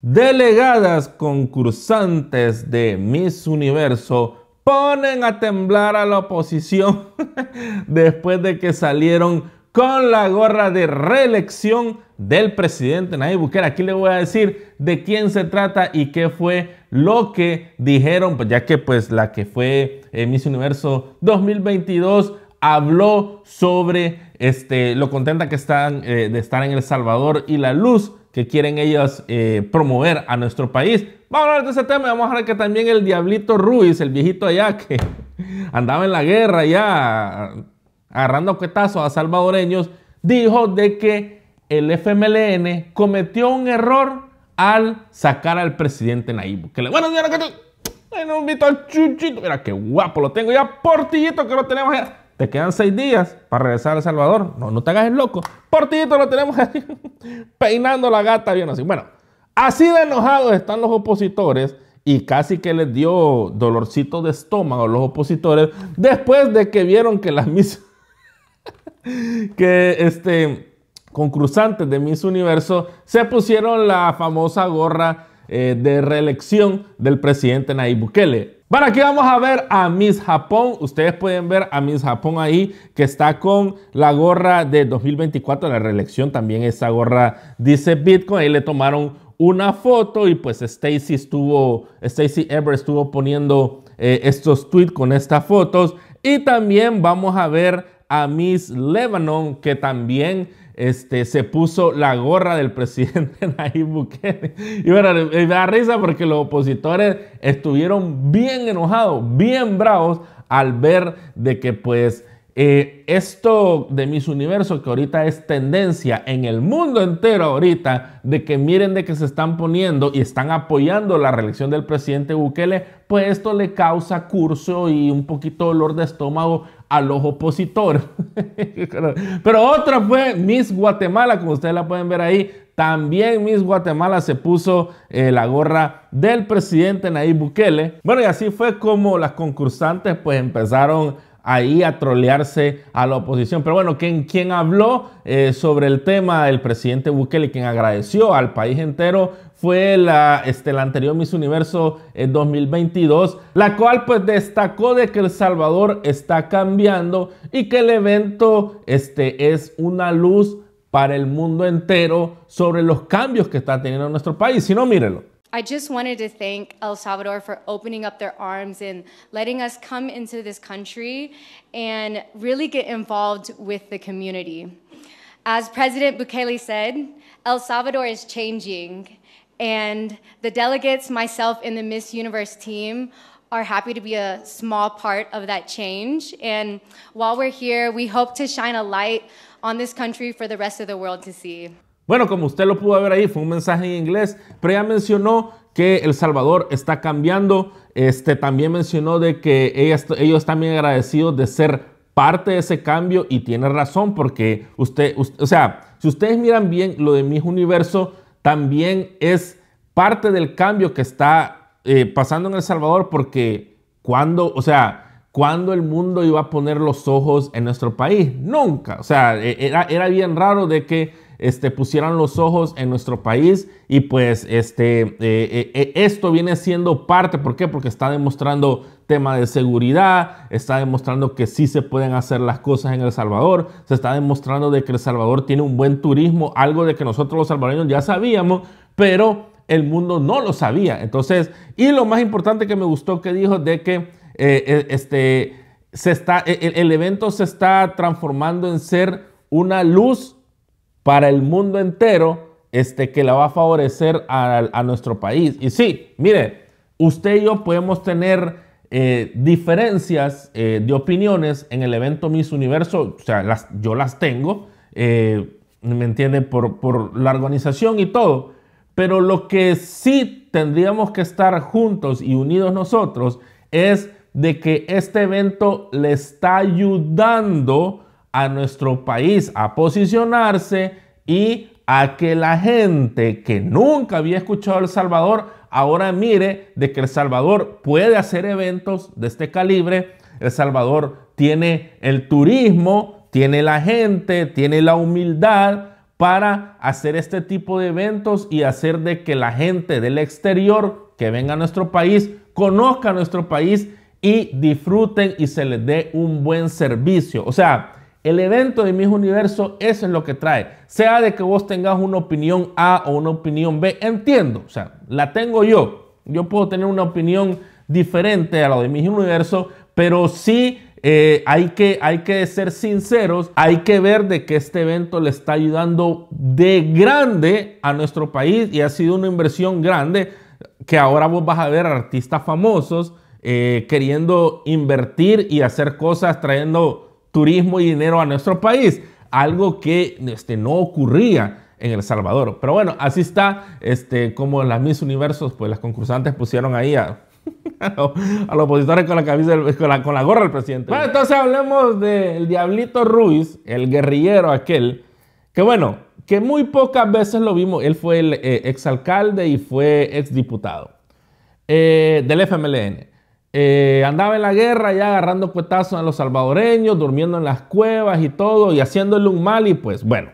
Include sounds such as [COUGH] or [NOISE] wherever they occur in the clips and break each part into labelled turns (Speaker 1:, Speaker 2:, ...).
Speaker 1: Delegadas concursantes de Miss Universo ponen a temblar a la oposición [LAUGHS] después de que salieron con la gorra de reelección del presidente Nayib Bukele. Aquí le voy a decir de quién se trata y qué fue lo que dijeron, pues ya que pues la que fue eh, Miss Universo 2022 habló sobre este, lo contenta que están eh, de estar en El Salvador y la luz que quieren ellos eh, promover a nuestro país. Vamos a hablar de ese tema y vamos a hablar que también el diablito Ruiz, el viejito allá [LAUGHS] que andaba en la guerra ya agarrando cuetazos a salvadoreños, dijo de que el FMLN cometió un error al sacar al presidente Nayib le Bueno, señora, que te... al chuchito. Mira qué guapo lo tengo ya, portillito que lo tenemos te quedan seis días para regresar a El Salvador. No, no te hagas el loco. Portito lo tenemos ahí [LAUGHS] peinando la gata bien así. Bueno, así de enojados están los opositores y casi que les dio dolorcito de estómago a los opositores después de que vieron que las mis... [LAUGHS] que este concursantes de Miss Universo se pusieron la famosa gorra eh, de reelección del presidente Nayib Bukele. Bueno, aquí vamos a ver a Miss Japón. Ustedes pueden ver a Miss Japón ahí, que está con la gorra de 2024, la reelección. También esa gorra dice Bitcoin. Ahí le tomaron una foto y pues Stacy estuvo, Stacy Ever estuvo poniendo eh, estos tweets con estas fotos. Y también vamos a ver a Miss Lebanon, que también este, se puso la gorra del presidente [LAUGHS] Nayib Bukele. Y bueno, me da risa porque los opositores estuvieron bien enojados, bien bravos al ver de que pues eh, esto de Miss Universo que ahorita es tendencia en el mundo entero ahorita, de que miren de que se están poniendo y están apoyando la reelección del presidente Bukele, pues esto le causa curso y un poquito dolor de estómago a los opositores. [LAUGHS] Pero otra fue Miss Guatemala, como ustedes la pueden ver ahí. También Miss Guatemala se puso eh, la gorra del presidente Nayib Bukele. Bueno, y así fue como las concursantes pues empezaron ahí a trolearse a la oposición. Pero bueno, quien, habló eh, sobre el tema del presidente Bukele, quien agradeció al país entero, fue la, este, la anterior Miss Universo en eh, 2022, la cual pues destacó de que El Salvador está cambiando y que el evento este, es una luz para el mundo entero sobre los cambios que está teniendo nuestro país. Si no, mírenlo.
Speaker 2: I just wanted to thank El Salvador for opening up their arms and letting us come into this country and really get involved with the community. As President Bukele said, El Salvador is changing, and the delegates, myself, and the Miss Universe team are happy to be a small part of that change. And while we're here, we hope to shine a light on this country for the rest of the world to see.
Speaker 1: Bueno, como usted lo pudo ver ahí, fue un mensaje en inglés, pero ya mencionó que El Salvador está cambiando. Este, también mencionó de que ellos ellos también agradecidos de ser parte de ese cambio y tiene razón porque usted, o sea, si ustedes miran bien lo de mi Universo, también es parte del cambio que está eh, pasando en El Salvador porque cuando, o sea, cuando el mundo iba a poner los ojos en nuestro país. Nunca. O sea, e-, era, era bien raro de que este, pusieran los ojos en nuestro país y pues este, eh, eh, eh, esto viene siendo parte, ¿por qué? Porque está demostrando tema de seguridad, está demostrando que sí se pueden hacer las cosas en El Salvador, se está demostrando de que El Salvador tiene un buen turismo, algo de que nosotros los salvadoreños ya sabíamos, pero el mundo no lo sabía. Entonces, y lo más importante que me gustó que dijo de que este, se está, el, el evento se está transformando en ser una luz para el mundo entero este, que la va a favorecer a, nuestro país. Y sí, mire, usted y yo podemos tener eh, diferencias eh, de opiniones en el evento Miss Universo, o sea, yo las tengo, eh, ¿me entiende? Por, por la organización y todo. Pero lo que sí tendríamos que estar juntos y unidos nosotros es de que este evento le está ayudando a nuestro país a posicionarse y a que la gente que nunca había escuchado El Salvador ahora mire de que El Salvador puede hacer eventos de este calibre. El Salvador tiene el turismo, tiene la gente, tiene la humildad para hacer este tipo de eventos y hacer de que la gente del exterior que venga a nuestro país conozca nuestro país y disfruten y se les dé un buen servicio. O sea, el evento de mi Universo, eso es lo que trae. Sea de que vos tengas una opinión A o una opinión B, entiendo, o sea, la tengo yo. Yo puedo tener una opinión diferente a la de mi Universo, pero sí eh, hay, que, hay que ser sinceros, hay que ver de que este evento le está ayudando de grande a nuestro país y ha sido una inversión grande que ahora vos vas a ver artistas famosos eh, queriendo invertir y hacer cosas trayendo turismo y dinero a nuestro país, algo que este, no ocurría en El Salvador. Pero bueno, así está, este, como en las Miss Universos, pues las concursantes pusieron ahí a, [LAUGHS] los opositores con la, cabeza con, la, gorra del presidente. Bueno, entonces hablemos del Diablito Ruiz, el guerrillero aquel, que bueno, que muy pocas veces lo vimos. Él fue el eh, exalcalde y fue exdiputado eh, del FMLN. Eh, andaba en la guerra ya agarrando cuetazos a los salvadoreños, durmiendo en las cuevas y todo, y haciéndole un mal y pues bueno.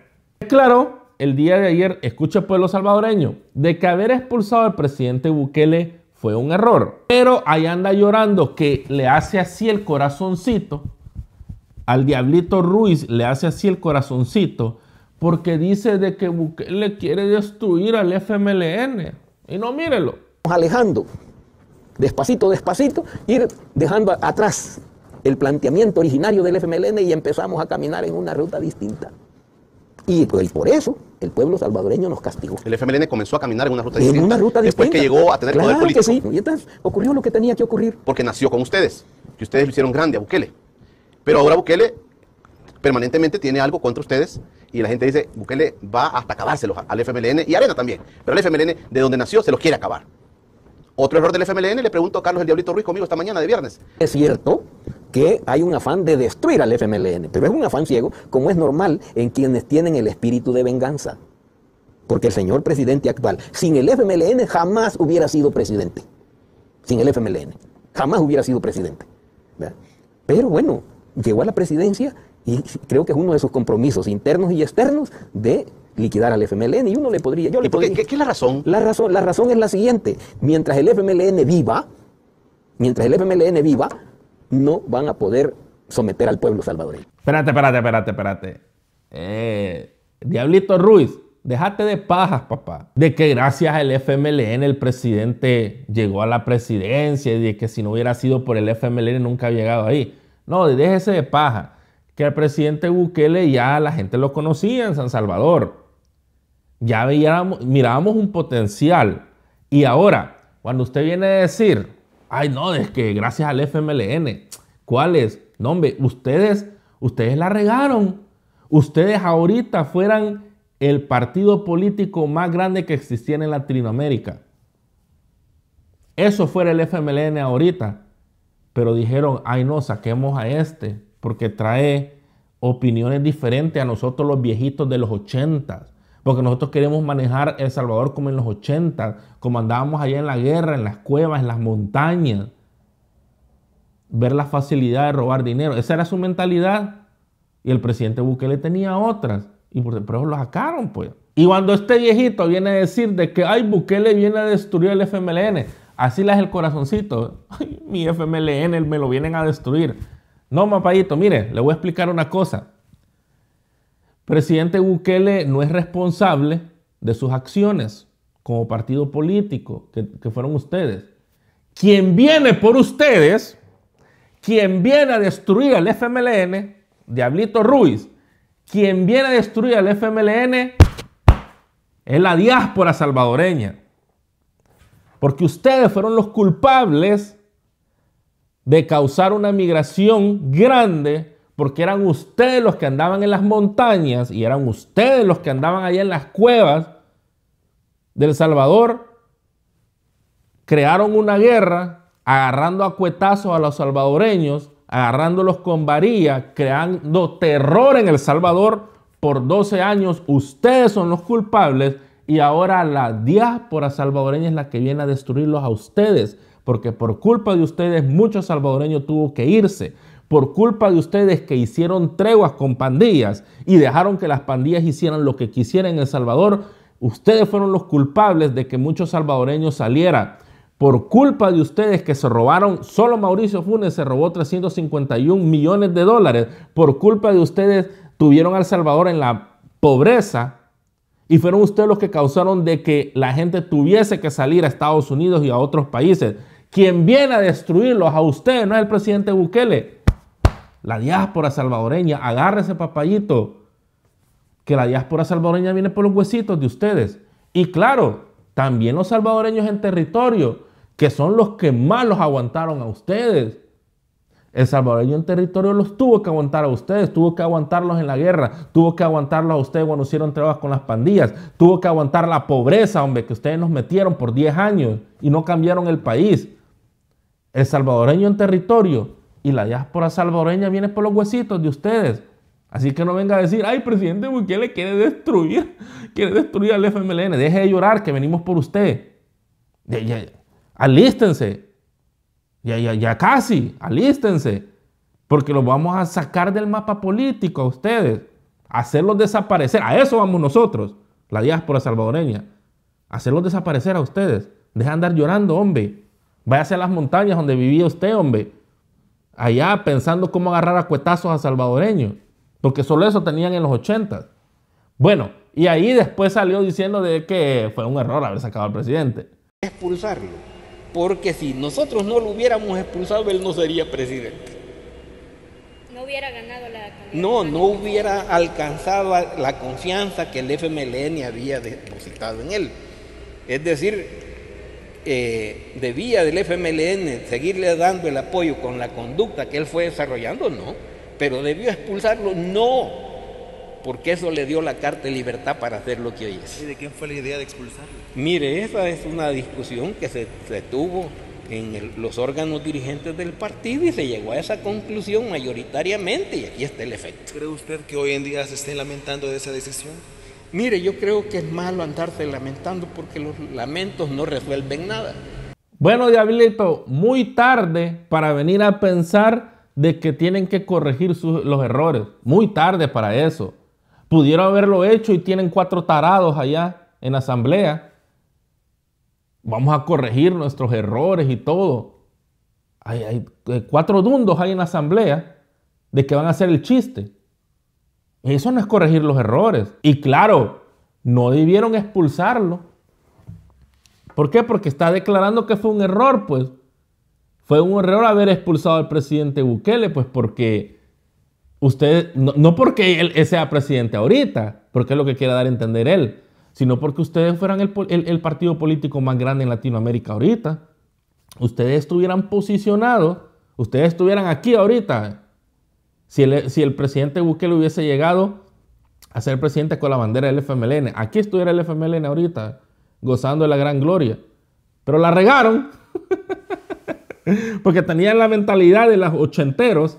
Speaker 1: Claro, el día de ayer, escucha pueblo salvadoreño, de que haber expulsado al presidente Bukele fue un error. Pero ahí anda llorando que le hace así el corazoncito, al diablito Ruiz le hace así el corazoncito, porque dice de que Bukele quiere destruir al FMLN. Y no mírelo.
Speaker 2: Alejandro, despacito, despacito, ir dejando atrás el planteamiento originario del FMLN y empezamos a caminar en una ruta distinta. Y pues, por eso el pueblo salvadoreño nos castigó. El FMLN comenzó a caminar en una ruta distinta. después que llegó a tener poder político. Y entonces ocurrió lo que tenía que ocurrir. Porque nació con ustedes. Que ustedes lo hicieron grande a Bukele. Pero ahora Bukele permanentemente tiene algo contra ustedes y la gente dice, Bukele va hasta acabárselos al FMLN y Arena también. Pero el FMLN, de donde nació, se los quiere acabar. Otro error del FMLN, le pregunto a Carlos el Diablito Ruiz conmigo esta mañana de viernes. Es cierto que hay un afán de destruir al FMLN, pero es un afán ciego, como es normal en quienes tienen el espíritu de venganza. Porque el señor presidente actual, sin el FMLN, jamás hubiera sido presidente. Sin el FMLN, jamás hubiera sido presidente. Pero bueno, llegó a la presidencia y creo que es uno de sus compromisos internos y externos de liquidar al FMLN y uno le podría... Yo le qué, qué, es la razón? la razón? La razón es la siguiente. Mientras el FMLN viva, mientras el FMLN viva, no van a poder someter al pueblo salvadoreño.
Speaker 1: Espérate, espérate, espérate, espérate. Eh, Diablito Ruiz, déjate de pajas, papá. De que gracias al FMLN el presidente llegó a la presidencia y de que si no hubiera sido por el FMLN nunca había llegado ahí. No, déjese de paja que el presidente Bukele ya la gente lo conocía en San Salvador. Ya veíamos, mirábamos un potencial. Y ahora, cuando usted viene a decir, ay no, es que gracias al FMLN, es? No, hombre, ustedes, ustedes la regaron. Ustedes ahorita fueran el partido político más grande que existía en Latinoamérica. Eso fuera el FMLN ahorita. Pero dijeron, ay no, saquemos a este porque trae opiniones diferentes a nosotros los viejitos de los 80, porque nosotros queremos manejar El Salvador como en los 80, como andábamos allá en la guerra, en las cuevas, en las montañas, ver la facilidad de robar dinero. Esa era su mentalidad y el presidente Bukele tenía otras y por eso lo sacaron pues. Y cuando este viejito viene a decir de que, ay, Bukele viene a destruir el FMLN, así le es el corazoncito. Ay, mi FMLN me lo vienen a destruir. No, mapayito, mire, le voy a explicar una cosa. Presidente Bukele no es responsable de sus acciones como partido político, que, que fueron ustedes. Quien viene por ustedes, quien viene a destruir al FMLN, Diablito Ruiz, quien viene a destruir al FMLN es la diáspora salvadoreña. Porque ustedes fueron los culpables de causar una migración grande, porque eran ustedes los que andaban en las montañas y eran ustedes los que andaban allá en las cuevas del Salvador, crearon una guerra agarrando a cuetazos a los salvadoreños, agarrándolos con varilla, creando terror en El Salvador por 12 años. Ustedes son los culpables y ahora la diáspora salvadoreña es la que viene a destruirlos a ustedes porque por culpa de ustedes muchos salvadoreños tuvo que irse, por culpa de ustedes que hicieron treguas con pandillas y dejaron que las pandillas hicieran lo que quisieran en El Salvador, ustedes fueron los culpables de que muchos salvadoreños salieran. Por culpa de ustedes que se robaron, solo Mauricio Funes se robó 351 millones de dólares. Por culpa de ustedes tuvieron a El Salvador en la pobreza y fueron ustedes los que causaron de que la gente tuviese que salir a Estados Unidos y a otros países. Quien viene a destruirlos a ustedes no es el presidente Bukele. La diáspora salvadoreña, agarre ese papayito, que la diáspora salvadoreña viene por los huesitos de ustedes. Y claro, también los salvadoreños en territorio, que son los que más los aguantaron a ustedes. El salvadoreño en territorio los tuvo que aguantar a ustedes, tuvo que aguantarlos en la guerra, tuvo que aguantarlos a ustedes cuando hicieron trabas con las pandillas, tuvo que aguantar la pobreza, hombre, que ustedes nos metieron por 10 años y no cambiaron el país el salvadoreño en territorio y la diáspora salvadoreña viene por los huesitos de ustedes. Así que no venga a decir, ay, presidente le quiere destruir, [LAUGHS] quiere destruir al FMLN. Deje de llorar, que venimos por usted. Alístense. Ya, ya, ya casi, alístense. Porque los vamos a sacar del mapa político a ustedes. Hacerlos desaparecer. A eso vamos nosotros, la diáspora salvadoreña. Hacerlos desaparecer a ustedes. Deja andar llorando, hombre. Vaya a las montañas donde vivía usted, hombre. Allá pensando cómo agarrar a cuetazos a salvadoreños. Porque solo eso tenían en los 80. Bueno, y ahí después salió diciendo de que fue un error haber sacado al presidente.
Speaker 2: Expulsarlo. Porque si nosotros no lo hubiéramos expulsado, él no sería presidente. No hubiera ganado la No, no hubiera alcanzado la confianza que el FMLN había depositado en él. Es decir, eh, debía del FMLN seguirle dando el apoyo con la conducta que él fue desarrollando, no, pero debió expulsarlo, no, porque eso le dio la carta de libertad para hacer lo que hoy es. ¿Y de quién fue la idea de expulsarlo? Mire, esa es una discusión que se, tuvo en los órganos dirigentes del partido y se llegó a esa conclusión mayoritariamente y aquí está el efecto. ¿Cree usted que hoy en día se estén lamentando de esa decisión? Mire, yo creo que es malo andarse lamentando porque los lamentos no resuelven nada.
Speaker 1: Bueno, Diablito, muy tarde para venir a pensar de que tienen que corregir los errores. Muy tarde para eso. Pudieron haberlo hecho y tienen cuatro tarados allá en asamblea. Vamos a corregir nuestros errores y todo. Hay, hay eh, cuatro dundos ahí en asamblea de que van a hacer el chiste. Eso no es corregir los errores. Y claro, no debieron expulsarlo. ¿Por qué? Porque está declarando que fue un error, pues. Fue un error haber expulsado al presidente Bukele, pues porque ustedes no, porque él sea presidente ahorita, porque es lo que quiere dar a entender él, sino porque ustedes fueran el partido político más grande en Latinoamérica ahorita. Ustedes estuvieran posicionados, ustedes estuvieran aquí ahorita, si el, presidente Bukele hubiese llegado a ser presidente con la bandera del FMLN, aquí estuviera el FMLN ahorita, gozando de la gran gloria. Pero la regaron, [LAUGHS] porque tenían la mentalidad de los ochenteros,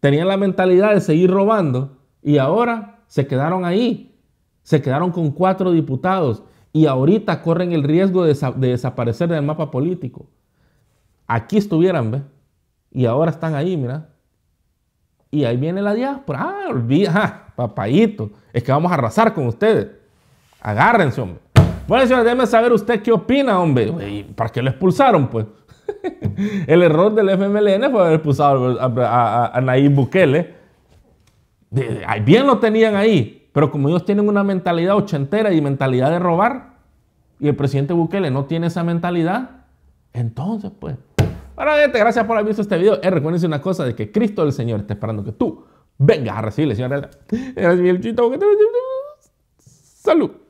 Speaker 1: tenían la mentalidad de seguir robando, y ahora se quedaron ahí, se quedaron con cuatro diputados, y ahorita corren el riesgo de, desaparecer del mapa político. Aquí estuvieran, Y ahora están ahí, mira. Y ahí viene la diáspora. Ah, olvida, papayito. Es que vamos a arrasar con ustedes. Agárrense, hombre. Bueno, señores, déjeme saber usted qué opina, hombre. ¿Para qué lo expulsaron, pues? [LAUGHS] El error del FMLN fue haber expulsado a, a Nayib Bukele. Bien lo tenían ahí, pero como ellos tienen una mentalidad ochentera y mentalidad de robar, y el presidente Bukele no tiene esa mentalidad, entonces, pues, bueno, gente, gracias por haber visto este video. Y recuérdense una cosa, de que Cristo el Señor está esperando que tú vengas a recibirle, Señor. Salud.